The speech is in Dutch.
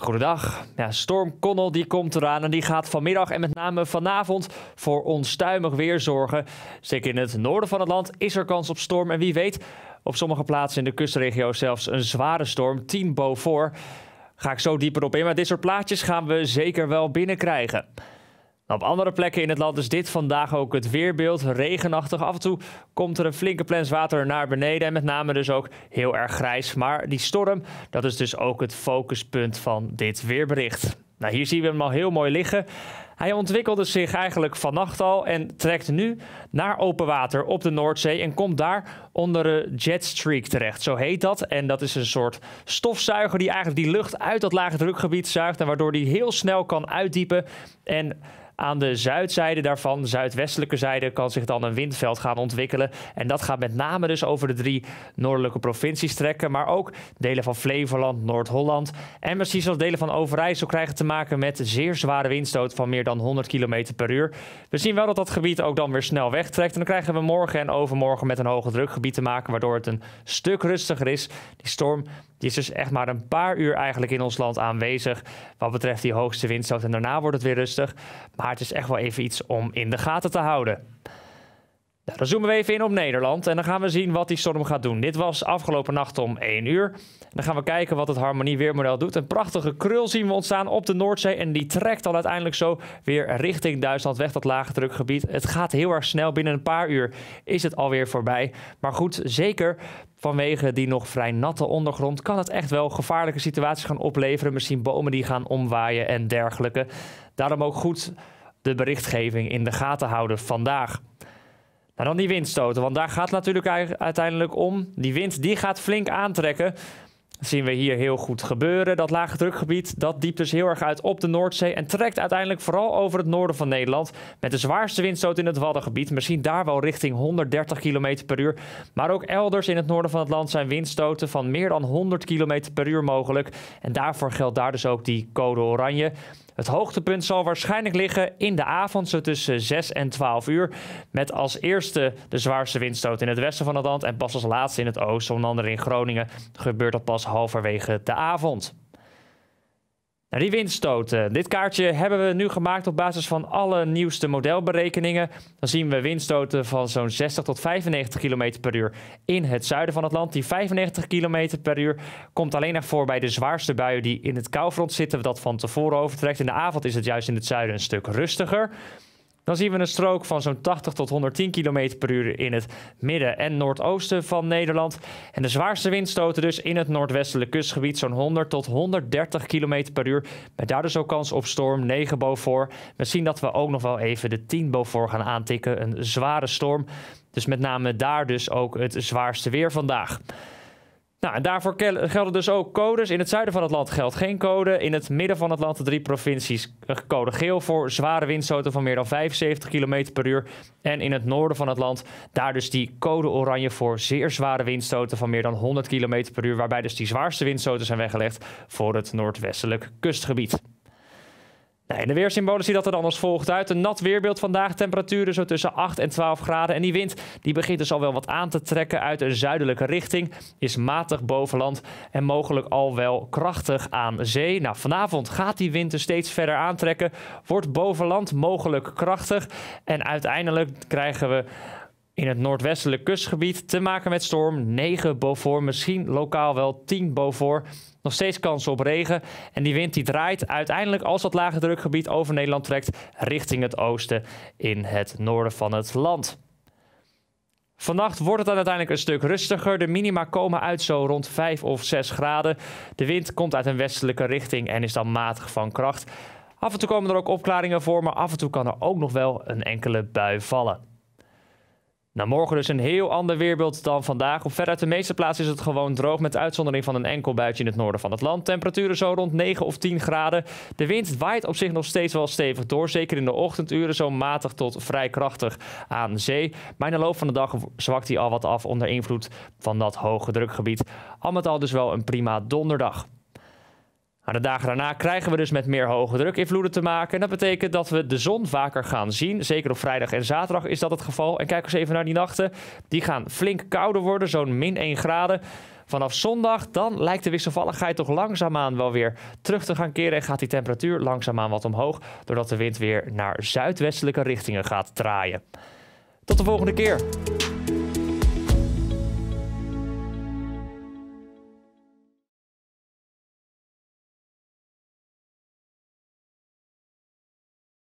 Goedendag. Ja, storm Connel die komt eraan en die gaat vanmiddag en met name vanavond voor onstuimig weer zorgen. Zeker in het noorden van het land is er kans op storm en wie weet op sommige plaatsen in de kustregio zelfs een zware storm, 10 boven. Ga ik zo dieper op in, maar dit soort plaatjes gaan we zeker wel binnenkrijgen. Nou, op andere plekken in het land is dit vandaag ook het weerbeeld. Regenachtig. Af en toe komt er een flinke plens water naar beneden. En met name dus ook heel erg grijs. Maar die storm, dat is dus ook het focuspunt van dit weerbericht. Nou, hier zien we hem al heel mooi liggen. Hij ontwikkelde zich eigenlijk vannacht al en trekt nu naar open water op de Noordzee en komt daar onder de jetstreak terecht. Zo heet dat. En dat is een soort stofzuiger die eigenlijk die lucht uit dat lage drukgebied zuigt en waardoor die heel snel kan uitdiepen en aan de zuidzijde daarvan, de zuidwestelijke zijde, kan zich dan een windveld gaan ontwikkelen. En dat gaat met name dus over de drie noordelijke provincies trekken, maar ook delen van Flevoland, Noord-Holland en misschien als delen van Overijssel krijgen te maken met zeer zware windstoot van meer dan 100 km per uur. We zien wel dat dat gebied ook dan weer snel wegtrekt en dan krijgen we morgen en overmorgen met een hoge drukgebied te maken, waardoor het een stuk rustiger is. Die storm die is dus echt maar een paar uur eigenlijk in ons land aanwezig wat betreft die hoogste windstoot. En daarna wordt het weer rustig. Maar het is echt wel even iets om in de gaten te houden dan zoomen we even in op Nederland en dan gaan we zien wat die storm gaat doen. Dit was afgelopen nacht om 1 uur. Dan gaan we kijken wat het Harmonie Weermodel doet. Een prachtige krul zien we ontstaan op de Noordzee en die trekt dan uiteindelijk zo weer richting Duitsland weg, dat lage drukgebied. Het gaat heel erg snel. Binnen een paar uur is het alweer voorbij. Maar goed, zeker vanwege die nog vrij natte ondergrond kan het echt wel gevaarlijke situaties gaan opleveren. Misschien bomen die gaan omwaaien en dergelijke. Daarom ook goed de berichtgeving in de gaten houden vandaag. Maar dan die windstoten, want daar gaat het natuurlijk uiteindelijk om. Die wind die gaat flink aantrekken. Dat zien we hier heel goed gebeuren. Dat lage drukgebied dat diept dus heel erg uit op de Noordzee en trekt uiteindelijk vooral over het noorden van Nederland met de zwaarste windstoten in het Waddengebied. Misschien daar wel richting 130 km per uur. Maar ook elders in het noorden van het land zijn windstoten van meer dan 100 km per uur mogelijk. En daarvoor geldt daar dus ook die code oranje. Het hoogtepunt zal waarschijnlijk liggen in de avond, zo tussen 6 en 12 uur. Met als eerste de zwaarste windstoot in het westen van het land en pas als laatste in het oosten, onder andere in Groningen, gebeurt dat pas halverwege de avond. Nou, die windstoten. Eh. Dit kaartje hebben we nu gemaakt op basis van alle nieuwste modelberekeningen. Dan zien we windstoten van zo'n 60 tot 95 km per uur in het zuiden van het land. Die 95 km per uur komt alleen nog voor bij de zwaarste buien die in het koufront zitten. Dat van tevoren overtrekt. In de avond is het juist in het zuiden een stuk rustiger. Dan zien we een strook van zo'n 80 tot 110 km per uur in het midden en noordoosten van Nederland. En de zwaarste windstoten dus in het noordwestelijk kustgebied zo'n 100 tot 130 km per uur. Met daar dus ook kans op storm 9 Beaufort. We zien dat we ook nog wel even de 10 Beaufort gaan aantikken. Een zware storm. Dus met name daar dus ook het zwaarste weer vandaag. Nou, en daarvoor gelden dus ook codes. In het zuiden van het land geldt geen code. In het midden van het land, de drie provincies, eh, code geel voor zware windstoten van meer dan 75 km per uur. En in het noorden van het land, daar dus die code oranje voor zeer zware windstoten van meer dan 100 km per uur. Waarbij dus die zwaarste windstoten zijn weggelegd voor het noordwestelijk kustgebied de weersymbolen zien dat er dan als volgt uit. Een nat weerbeeld vandaag, temperaturen zo tussen 8 en 12 graden. En die wind die begint dus al wel wat aan te trekken uit een zuidelijke richting. Is matig bovenland en mogelijk al wel krachtig aan zee. Nou, vanavond gaat die wind dus steeds verder aantrekken. Wordt bovenland mogelijk krachtig. En uiteindelijk krijgen we in het noordwestelijk kustgebied te maken met storm 9 boven, misschien lokaal wel 10 boven. Nog steeds kans op regen. En die wind die draait uiteindelijk als dat lage drukgebied over Nederland trekt richting het oosten in het noorden van het land. Vannacht wordt het dan uiteindelijk een stuk rustiger. De minima komen uit zo rond 5 of 6 graden. De wind komt uit een westelijke richting en is dan matig van kracht. Af en toe komen er ook opklaringen voor, maar af en toe kan er ook nog wel een enkele bui vallen. Nou, morgen dus een heel ander weerbeeld dan vandaag. Op veruit de meeste plaatsen is het gewoon droog, met uitzondering van een enkel buitje in het noorden van het land. Temperaturen zo rond 9 of 10 graden. De wind waait op zich nog steeds wel stevig door, zeker in de ochtenduren zo matig tot vrij krachtig aan zee. Maar loopt loop van de dag zwakt hij al wat af onder invloed van dat hoge drukgebied. Al met al dus wel een prima donderdag. Aan nou, de dagen daarna krijgen we dus met meer hoge druk invloeden te maken. En dat betekent dat we de zon vaker gaan zien. Zeker op vrijdag en zaterdag is dat het geval. En kijk eens even naar die nachten. Die gaan flink kouder worden, zo'n min 1 graden. Vanaf zondag dan lijkt de wisselvalligheid toch langzaamaan wel weer terug te gaan keren. En gaat die temperatuur langzaamaan wat omhoog. Doordat de wind weer naar zuidwestelijke richtingen gaat draaien. Tot de volgende keer.